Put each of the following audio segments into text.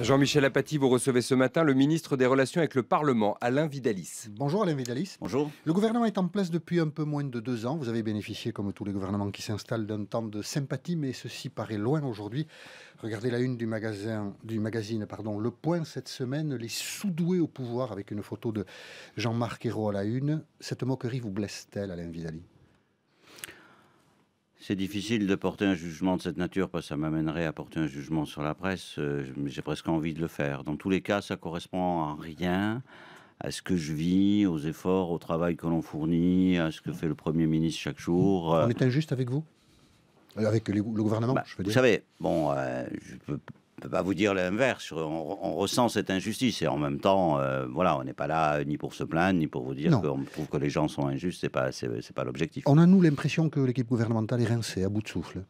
Jean-Michel Apathy, vous recevez ce matin le ministre des Relations avec le Parlement, Alain Vidalis. Bonjour Alain Vidalis. Bonjour. Le gouvernement est en place depuis un peu moins de deux ans. Vous avez bénéficié, comme tous les gouvernements qui s'installent, d'un temps de sympathie, mais ceci paraît loin aujourd'hui. Regardez la une du, magazine pardon, Le Point cette semaine, les sous-doués au pouvoir, avec une photo de Jean-Marc Ayrault à la une. Cette moquerie vous blesse-t-elle, Alain Vidalis c'est difficile de porter un jugement de cette nature parce que ça m'amènerait à porter un jugement sur la presse, euh, j'ai presque envie de le faire. Dans tous les cas, ça correspond à rien à ce que je vis, aux efforts, au travail que l'on fournit, à ce que fait le Premier ministre chaque jour. Euh. On est injuste avec vous Avec le gouvernement, bah, Vous savez, bon, euh, je peux ne peut pas vous dire l'inverse. On, on, ressent cette injustice et en même temps, euh, voilà, on n'est pas là euh, ni pour se plaindre ni pour vous dire qu'on trouve que les gens sont injustes. C'est pas, c'est pas l'objectif. On a nous l'impression que l'équipe gouvernementale est rincée, à bout de souffle.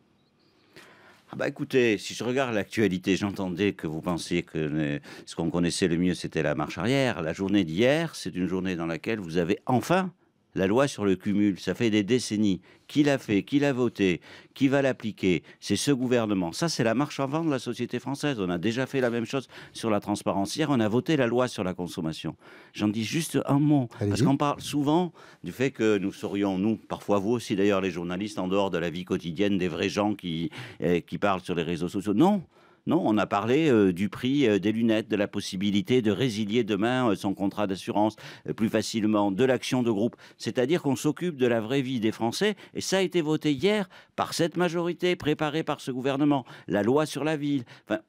Ah bah écoutez, si je regarde l'actualité, j'entendais que vous pensiez que ce qu'on connaissait le mieux, c'était la marche arrière. La journée d'hier, c'est une journée dans laquelle vous avez enfin la loi sur le cumul, ça fait des décennies. Qui l'a fait Qui l'a voté Qui va l'appliquer C'est ce gouvernement. Ça, c'est la marche avant de la société française. On a déjà fait la même chose sur la transparence. Hier, on a voté la loi sur la consommation. J'en dis juste un mot. Parce qu'on parle souvent du fait que nous serions, nous, parfois vous aussi d'ailleurs, les journalistes, en dehors de la vie quotidienne des vrais gens qui, eh, qui parlent sur les réseaux sociaux. Non non, on a parlé euh, du prix euh, des lunettes, de la possibilité de résilier demain euh, son contrat d'assurance plus facilement, de l'action de groupe. C'est-à-dire qu'on s'occupe de la vraie vie des Français. Et ça a été voté hier par cette majorité préparée par ce gouvernement. La loi sur la ville.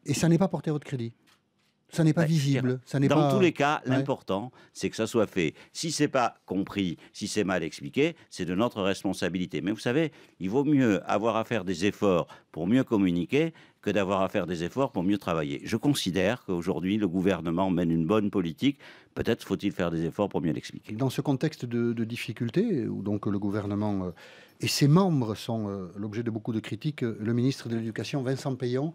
Et ça n'est pas porté au votre crédit ça n'est pas bah, visible. Ça n'est Dans tous les cas, l'important, c'est que ça soit fait. Si c'est pas compris, si c'est mal expliqué, c'est de notre responsabilité. Mais vous savez, il vaut mieux avoir à faire des efforts pour mieux communiquer que d'avoir à faire des efforts pour mieux travailler. Je considère qu'aujourd'hui, le gouvernement mène une bonne politique. Peut-être faut-il faire des efforts pour mieux l'expliquer. Dans ce contexte de, de difficulté, où donc le gouvernement euh, et ses membres sont euh, l'objet de beaucoup de critiques, euh, le ministre de l'Éducation, Vincent Payon,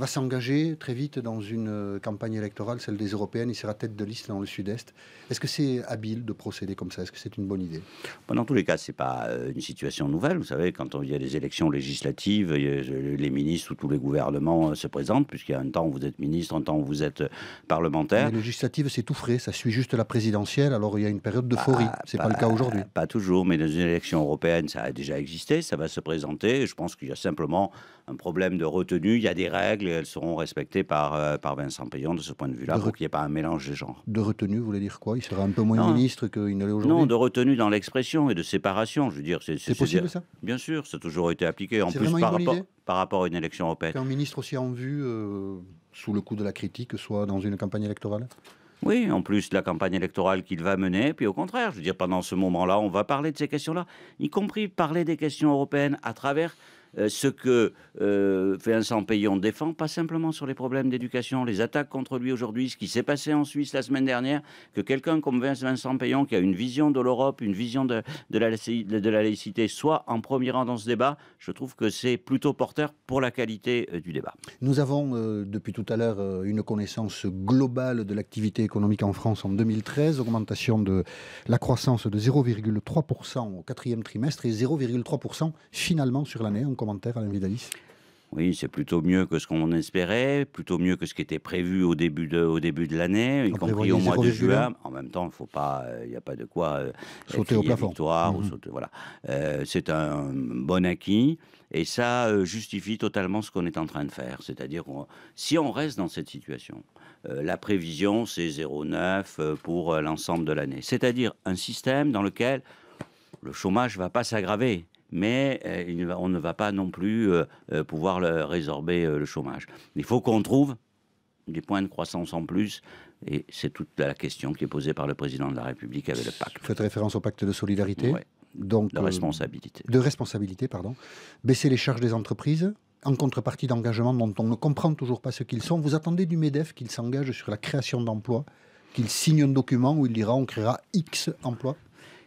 va s'engager très vite dans une euh, campagne électorale, celle des européennes. Il sera tête de liste dans le sud-est. Est-ce que c'est habile de procéder comme ça Est-ce que c'est une bonne idée Dans tous les cas, ce n'est pas euh, une situation nouvelle. Vous savez, quand il y a des élections législatives, euh, les ministres ou tous les gouvernements se présentent, puisqu'il y a un temps où vous êtes ministre, un temps où vous êtes parlementaire. Les législatives, c'est tout frais. Ça suit juste la présidentielle. Alors il y a une période d'euphorie. Bah, ce n'est pas le cas aujourd'hui. Pas toujours, mais dans une élection européenne, ça a déjà existé. Ça va se présenter. Je pense qu'il y a simplement un problème de retenue. Il y a des règles elles seront respectées par, euh, par Vincent Payon de ce point de vue-là, pour qu'il n'y ait pas un mélange des genres. De retenue, vous voulez dire quoi Il sera un peu moins ministre qu'il ne l'est aujourd'hui Non, de retenue dans l'expression et de séparation, je veux dire. C'est possible ça Bien sûr, ça a toujours été appliqué. En plus, par rapport, par rapport à une élection européenne. Un ministre aussi en vue, euh, sous le coup de la critique, soit dans une campagne électorale oui, en plus la campagne électorale qu'il va mener, puis au contraire, je veux dire, pendant ce moment-là, on va parler de ces questions-là, y compris parler des questions européennes à travers euh, ce que euh, Vincent Payon défend, pas simplement sur les problèmes d'éducation, les attaques contre lui aujourd'hui, ce qui s'est passé en Suisse la semaine dernière, que quelqu'un comme Vincent Payon, qui a une vision de l'Europe, une vision de, la, de la laïcité, soit en premier rang dans ce débat, je trouve que c'est plutôt porteur pour la qualité euh, du débat. Nous avons depuis tout à l'heure une connaissance globale de l'activité économique en France en 2013, augmentation de la croissance de 0,3% au quatrième trimestre et 0,3% finalement sur l'année, commentaire, Alain Vidalis oui, c'est plutôt mieux que ce qu'on espérait, plutôt mieux que ce qui était prévu au début de, au début de l'année, y compris au mois de juin. En même temps, faut pas, il euh, n'y a pas de quoi euh, sauter au plafond. ou mhm. voilà, euh, c'est un bon acquis. Et ça justifie totalement ce qu'on est en train de faire. C'est-à-dire, si on reste dans cette situation, la prévision, c'est 0,9 pour l'ensemble de l'année. C'est-à-dire un système dans lequel le chômage ne va pas s'aggraver mais euh, on ne va pas non plus euh, euh, pouvoir résorber le chômage. Il faut qu'on trouve des points de croissance en plus. Et c'est toute la question qui est posée par le président de la République avec le pacte. Vous faites référence au pacte de solidarité Donc, de responsabilité. de responsabilité, pardon. Baisser les charges des entreprises en contrepartie d'engagements dont on ne comprend toujours pas ce qu'ils sont. Vous attendez du MEDEF qu'il s'engage sur la création d'emplois, qu'il signe un document où il dira on créera X emplois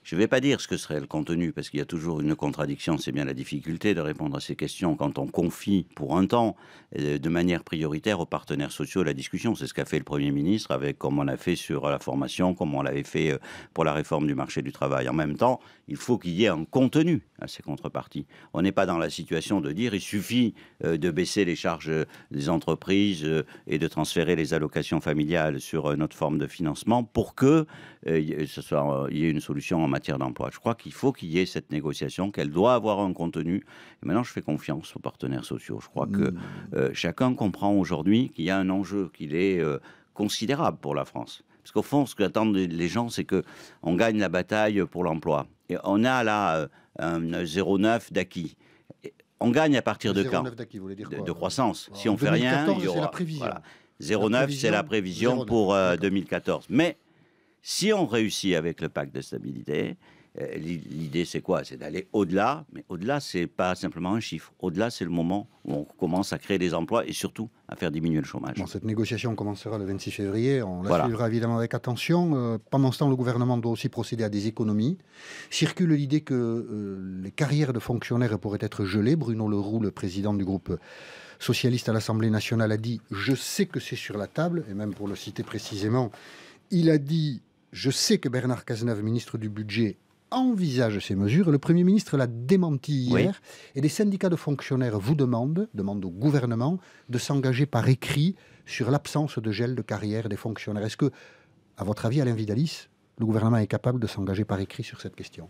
je ne vais pas dire ce que serait le contenu, parce qu'il y a toujours une contradiction, c'est bien la difficulté de répondre à ces questions quand on confie pour un temps, euh, de manière prioritaire aux partenaires sociaux la discussion. C'est ce qu'a fait le Premier ministre, avec comme on a fait sur la formation, comme on l'avait fait euh, pour la réforme du marché du travail. En même temps, il faut qu'il y ait un contenu à ces contreparties. On n'est pas dans la situation de dire il suffit euh, de baisser les charges des entreprises et de transférer les allocations familiales sur notre forme de financement pour que ce soit, il y ait une solution en matière d'emploi. Je crois qu'il faut qu'il y ait cette négociation, qu'elle doit avoir un contenu. Et maintenant, je fais confiance aux partenaires sociaux. Je crois que mmh. euh, chacun comprend aujourd'hui qu'il y a un enjeu, qu'il est euh, considérable pour la France. Parce qu'au fond, ce que attendent les gens, c'est que on gagne la bataille pour l'emploi. Et on a là euh, un 0,9 d'acquis on gagne à partir de quand quoi de, croissance. si on fait rien, il y aura. 0,9, c'est la prévision, pour 2014. Mais si on réussit avec le pacte de stabilité, euh, l'idée c'est quoi C'est d'aller au-delà, mais au-delà c'est pas simplement un chiffre. Au-delà c'est le moment où on commence à créer des emplois et surtout à faire diminuer le chômage. cette négociation commencera le 26 février, on la suivra évidemment avec attention. Euh, pendant ce temps, le gouvernement doit aussi procéder à des économies. Circule l'idée que euh, les carrières de fonctionnaires pourraient être gelées. Bruno Leroux, le président du groupe socialiste à l'Assemblée nationale, a dit Je sais que c'est sur la table, et même pour le citer précisément, il a dit je sais que Bernard Cazeneuve, ministre du Budget, envisage ces mesures. Le Premier ministre l'a démenti hier. Et les syndicats de fonctionnaires vous demandent, demandent au gouvernement, de s'engager par écrit sur l'absence de gel de carrière des fonctionnaires. Est-ce que, à votre avis, Alain Vidalis, le gouvernement est capable de s'engager par écrit sur cette question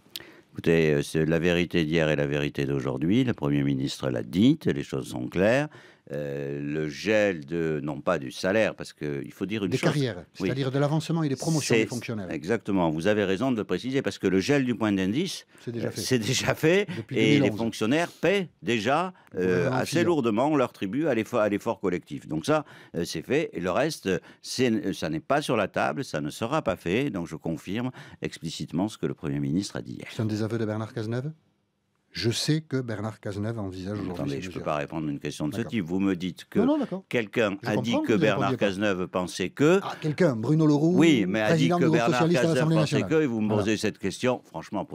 Écoutez, euh, c'est la vérité d'hier et la vérité d'aujourd'hui. Le Premier ministre l'a dit, les choses sont claires. Euh, le gel de, non pas du salaire, parce qu'il faut dire une des carrières, c'est-à-dire de l'avancement et des promotions des fonctionnaires. Exactement, vous avez raison de le préciser, parce que le gel du point d'indice, c'est déjà euh, fait, et les fonctionnaires paient déjà euh, assez lourdement leur tribut à l'effort collectif. Donc ça, c'est fait, et le reste, ça n'est pas sur la table, ça ne sera pas fait, donc je confirme explicitement ce que le Premier ministre a dit hier. C'est un désaveu de Bernard Cazeneuve je sais que Bernard Cazeneuve envisage aujourd'hui. Attendez, je ne peux pas répondre à une question de ce type. Vous me dites que quelqu'un a dit que, Bernard Cazeneuve pensait que. Ah, quelqu'un, Bruno Leroux. Oui, mais a dit que Bernard Cazeneuve pensait que, vous me posez cette question. Franchement,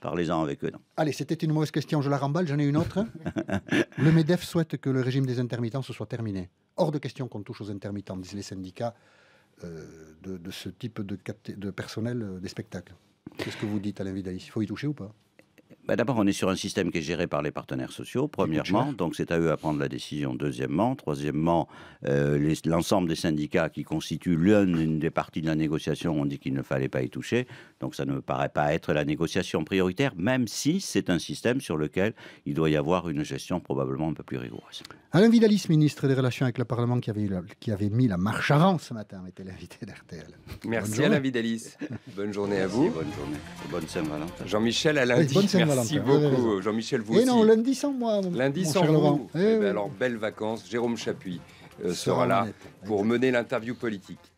parlez-en avec eux. Non. Allez, c'était une mauvaise question, je la remballe, j'en ai une autre. le MEDEF souhaite que le régime des intermittents se soit terminé. Hors de question qu'on touche aux intermittents, disent les syndicats euh, de, ce type de, de personnel euh, des spectacles. Qu'est-ce que vous dites, Alain Vidalis Il faut y toucher ou pas bah, d'abord, on est sur un système qui est géré par les partenaires sociaux, premièrement, donc c'est à eux à prendre la décision, deuxièmement. Troisièmement, euh, l'ensemble des syndicats qui constituent l'une des parties de la négociation ont dit qu'il ne fallait pas y toucher, donc ça ne me paraît pas être la négociation prioritaire, même si c'est un système sur lequel il doit y avoir une gestion probablement un peu plus rigoureuse. Alain Vidalis, ministre des Relations avec le Parlement, qui avait, qui avait mis la marche avant ce matin, était l'invité d'RTL. Merci Alain Vidalis. bonne journée à vous. Merci, bonne journée. Bonne Saint-Valentin. Jean-Michel, à lundi. Merci beaucoup, Jean-Michel. Vous eh aussi. non, lundi sans moi. lundi sans eh eh ben alors, belles vacances. Jérôme Chapuis euh, sera là pour mener l'interview politique.